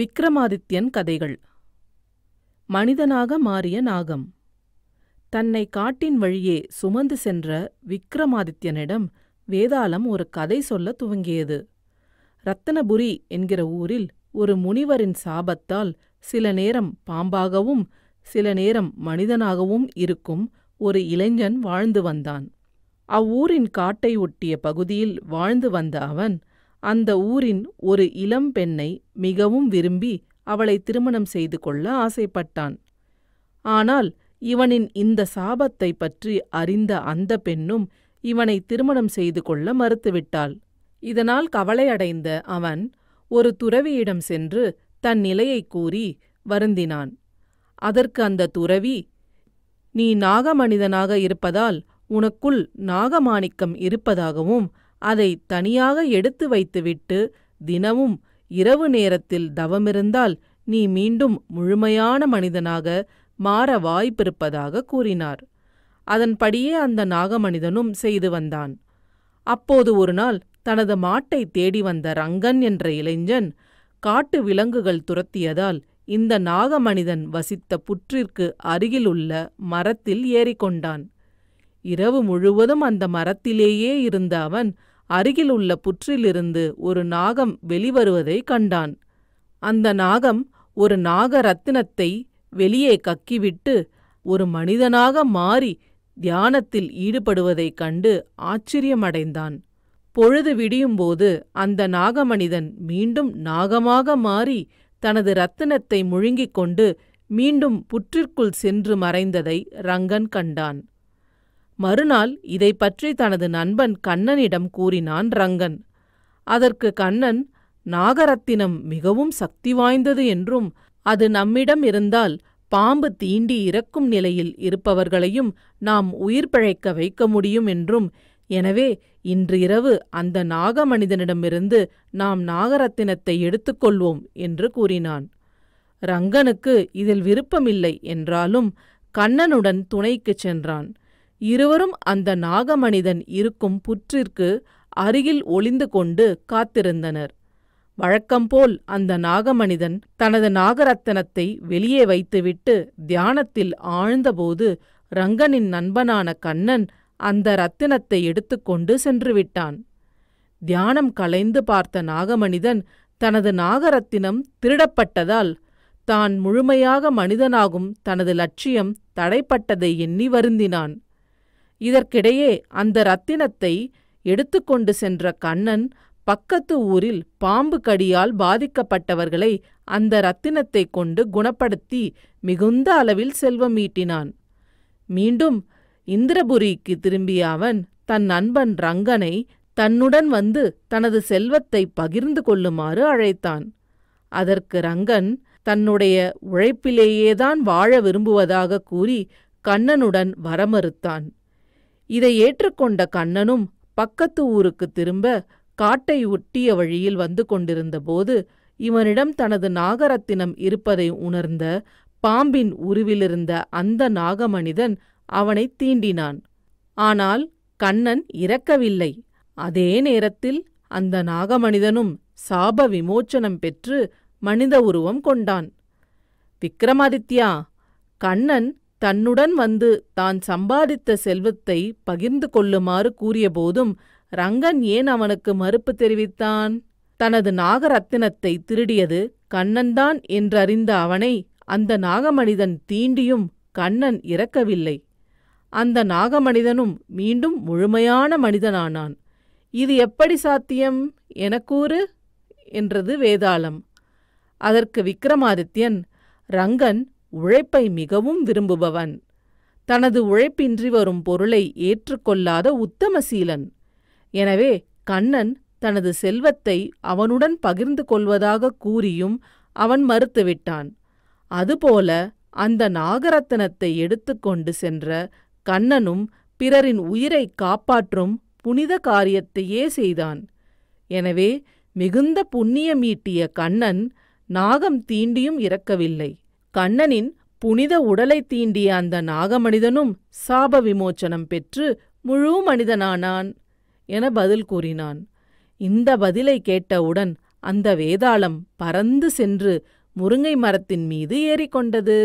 விக்ரமாதித்யன் கதைகள் மனிதனாக மாறிய நாகம் தன்னை காட்டின் வழியே சுமந்து சென்ற விக்ரமாதித்யனிடம் வேதாளம் ஒரு கதை சொல்ல துவங்கியது ரத்தனபுரி என்கிற ஊரில் ஒரு முனிவரின் சாபத்தால் சில நேரம் பாம்பாகவும் சில நேரம் மனிதனாகவும் இருக்கும் ஒரு இளைஞன் வாழ்ந்து வந்தான் அவ்வூரின் காட்டை ஒட்டிய பகுதியில் வாழ்ந்து வந்த அவன் அந்த ஊரின் ஒரு இளம்பெண்ணை மிகவும் விரும்பி அவளை திருமணம் செய்து கொள்ள ஆசைப்பட்டான் ஆனால் இவனின் இந்த சாபத்தை பற்றி அறிந்த அந்த பெண்ணும் இவனை திருமணம் செய்து கொள்ள மறுத்துவிட்டாள் இதனால் கவலையடைந்த அவன் ஒரு துறவியிடம் சென்று தன் நிலையை கூறி வருந்தினான் அதற்கு அந்த துறவி நீ நாகமனிதனாக இருப்பதால் உனக்குள் நாகமாணிக்கம் இருப்பதாகவும் அதை தனியாக எடுத்து வைத்துவிட்டு தினமும் இரவு நேரத்தில் தவமிருந்தால் நீ மீண்டும் முழுமையான மனிதனாக மாற வாய்ப்பிருப்பதாக கூறினார் அதன்படியே அந்த நாகமனிதனும் செய்து வந்தான் அப்போது ஒருநாள் தனது மாட்டை தேடி வந்த ரங்கன் என்ற இளைஞன் காட்டு விலங்குகள் துரத்தியதால் இந்த நாகமனிதன் வசித்த புற்றிற்கு அருகிலுள்ள மரத்தில் ஏறிக்கொண்டான் இரவு முழுவதும் அந்த மரத்திலேயே இருந்த அவன் அருகிலுள்ள புற்றிலிருந்து ஒரு நாகம் வெளிவருவதை கண்டான் அந்த நாகம் ஒரு நாக ரத்தினத்தை வெளியே கக்கிவிட்டு ஒரு மனிதனாக மாறி தியானத்தில் ஈடுபடுவதைக் கண்டு ஆச்சரியமடைந்தான் பொழுது விடியும்போது அந்த நாகமனிதன் மீண்டும் நாகமாக மாறி தனது ரத்தினத்தை முழுங்கிக் கொண்டு மீண்டும் புற்றிற்குள் சென்று மறைந்ததை ரங்கன் கண்டான் மறுநாள் இதை பற்றி தனது நண்பன் கண்ணனிடம் கூறினான் ரங்கன் அதற்கு கண்ணன் நாகரத்தினம் மிகவும் சக்தி வாய்ந்தது என்றும் அது நம்மிடம் இருந்தால் பாம்பு தீண்டி இறக்கும் நிலையில் இருப்பவர்களையும் நாம் உயிர் பிழைக்க வைக்க முடியும் என்றும் எனவே இன்று இரவு அந்த நாக மனிதனிடமிருந்து நாம் நாகரத்தினத்தை எடுத்துக்கொள்வோம் என்று கூறினான் ரங்கனுக்கு இதில் விருப்பமில்லை என்றாலும் கண்ணனுடன் துணைக்குச் சென்றான் இருவரும் அந்த நாகமனிதன் இருக்கும் புற்றிற்கு அருகில் ஒளிந்து கொண்டு காத்திருந்தனர் வழக்கம்போல் அந்த நாகமனிதன் தனது நாகரத்தனத்தை வெளியே வைத்துவிட்டு தியானத்தில் ஆழ்ந்தபோது ரங்கனின் நண்பனான கண்ணன் அந்த ரத்தினத்தை எடுத்துக்கொண்டு சென்றுவிட்டான் தியானம் கலைந்து பார்த்த நாகமனிதன் தனது நாகரத்தினம் திருடப்பட்டதால் தான் முழுமையாக மனிதனாகும் தனது லட்சியம் தடைப்பட்டதை எண்ணி வருந்தினான் இதற்கிடையே அந்த ரத்தினத்தை எடுத்துக்கொண்டு சென்ற கண்ணன் பக்கத்து ஊரில் பாம்பு கடியால் பாதிக்கப்பட்டவர்களை அந்த ரத்தினத்தை கொண்டு குணப்படுத்தி மிகுந்த அளவில் செல்வம் ஈட்டினான் மீண்டும் இந்திரபுரிக்கு திரும்பிய அவன் தன் நண்பன் ரங்கனை தன்னுடன் வந்து தனது செல்வத்தை பகிர்ந்து கொள்ளுமாறு அழைத்தான் அதற்கு ரங்கன் தன்னுடைய உழைப்பிலேயேதான் வாழ விரும்புவதாக கூறி கண்ணனுடன் வரமறுத்தான் இதை ஏற்றுக்கொண்ட கண்ணனும் பக்கத்து ஊருக்கு திரும்ப காட்டை ஒட்டிய வழியில் வந்து கொண்டிருந்தபோது இவனிடம் தனது நாகரத்தினம் இருப்பதை உணர்ந்த பாம்பின் உருவிலிருந்த அந்த நாகமனிதன் அவனை தீண்டினான் ஆனால் கண்ணன் இறக்கவில்லை அதே நேரத்தில் அந்த நாகமனிதனும் சாப விமோச்சனம் பெற்று மனித உருவம் கொண்டான் விக்ரமாதித்யா கண்ணன் தன்னுடன் வந்து தான் சம்பாதித்த செல்வத்தை பகிர்ந்து கொள்ளுமாறு கூறியபோதும் ரங்கன் ஏன் அவனுக்கு மறுப்பு தெரிவித்தான் தனது நாகரத்தினத்தை திருடியது கண்ணன்தான் என்றறிந்த அவனை அந்த நாகமனிதன் தீண்டியும் கண்ணன் இறக்கவில்லை அந்த நாகமனிதனும் மீண்டும் முழுமையான மனிதனானான் இது எப்படி சாத்தியம் என கூறு என்றது வேதாளம் அதற்கு விக்ரமாதித்யன் ரங்கன் உழைப்பை மிகவும் விரும்புபவன் தனது உழைப்பின்றி வரும் பொருளை ஏற்றுக்கொள்ளாத உத்தமசீலன் எனவே கண்ணன் தனது செல்வத்தை அவனுடன் பகிர்ந்து கொள்வதாக கூறியும் அவன் மறுத்துவிட்டான் அதுபோல அந்த நாகரத்தனத்தை எடுத்துக்கொண்டு சென்ற கண்ணனும் பிறரின் உயிரை காப்பாற்றும் புனித காரியத்தையே செய்தான் எனவே மிகுந்த புண்ணியமீட்டிய கண்ணன் நாகம் தீண்டியும் இறக்கவில்லை கண்ணனின் புனித உடலை தீண்டிய அந்த நாகமனிதனும் சாப விமோச்சனம் பெற்று முழு மனிதனானான் என பதில் கூறினான் இந்த பதிலை கேட்டவுடன் அந்த வேதாளம் பறந்து சென்று முருங்கை மரத்தின் மீது ஏறிக்கொண்டது